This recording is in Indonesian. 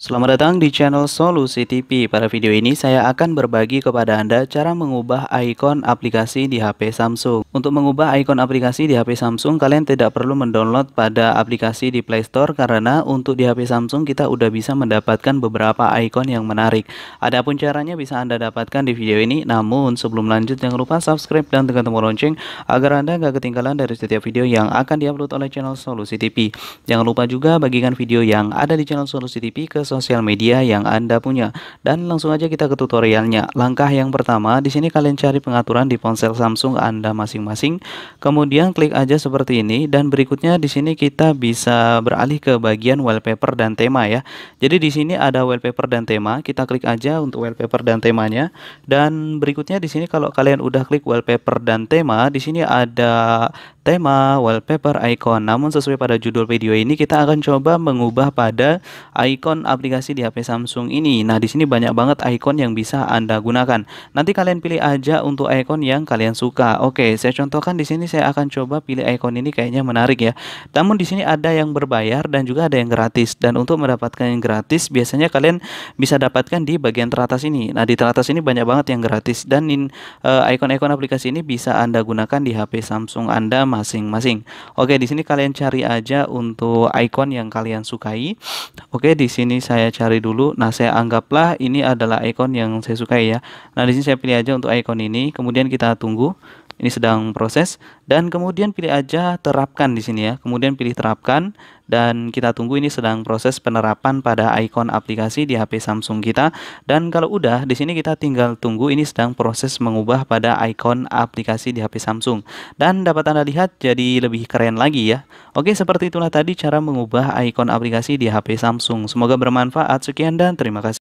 Selamat datang di channel Solusi TV. Pada video ini saya akan berbagi kepada Anda cara mengubah ikon aplikasi di HP Samsung. Untuk mengubah ikon aplikasi di HP Samsung, kalian tidak perlu mendownload pada aplikasi di Play Store karena untuk di HP Samsung kita udah bisa mendapatkan beberapa ikon yang menarik. Adapun caranya bisa Anda dapatkan di video ini. Namun sebelum lanjut jangan lupa subscribe dan tekan tombol lonceng agar Anda nggak ketinggalan dari setiap video yang akan diupload oleh channel Solusi TV. Jangan lupa juga bagikan video yang ada di channel Solusi TV ke sosial media yang Anda punya. Dan langsung aja kita ke tutorialnya. Langkah yang pertama, di sini kalian cari pengaturan di ponsel Samsung Anda masing-masing. Kemudian klik aja seperti ini dan berikutnya di sini kita bisa beralih ke bagian wallpaper dan tema ya. Jadi di sini ada wallpaper dan tema, kita klik aja untuk wallpaper dan temanya. Dan berikutnya di sini kalau kalian udah klik wallpaper dan tema, di sini ada tema, wallpaper, icon. Namun sesuai pada judul video ini kita akan coba mengubah pada icon up aplikasi di HP Samsung ini. Nah, di sini banyak banget icon yang bisa Anda gunakan. Nanti kalian pilih aja untuk icon yang kalian suka. Oke, saya contohkan di sini saya akan coba pilih icon ini kayaknya menarik ya. Namun di sini ada yang berbayar dan juga ada yang gratis. Dan untuk mendapatkan yang gratis biasanya kalian bisa dapatkan di bagian teratas ini. Nah, di teratas ini banyak banget yang gratis dan icon-icon eh, uh, aplikasi ini bisa Anda gunakan di HP Samsung Anda masing-masing. Oke, di sini kalian cari aja untuk icon yang kalian sukai. Oke, di sini saya cari dulu. Nah, saya anggaplah ini adalah icon yang saya sukai ya. Nah, di sini saya pilih aja untuk icon ini, kemudian kita tunggu ini sedang proses dan kemudian pilih aja terapkan di sini ya. Kemudian pilih terapkan dan kita tunggu ini sedang proses penerapan pada ikon aplikasi di HP Samsung kita dan kalau udah di sini kita tinggal tunggu ini sedang proses mengubah pada ikon aplikasi di HP Samsung dan dapat Anda lihat jadi lebih keren lagi ya. Oke, seperti itulah tadi cara mengubah ikon aplikasi di HP Samsung. Semoga bermanfaat. Sekian dan terima kasih.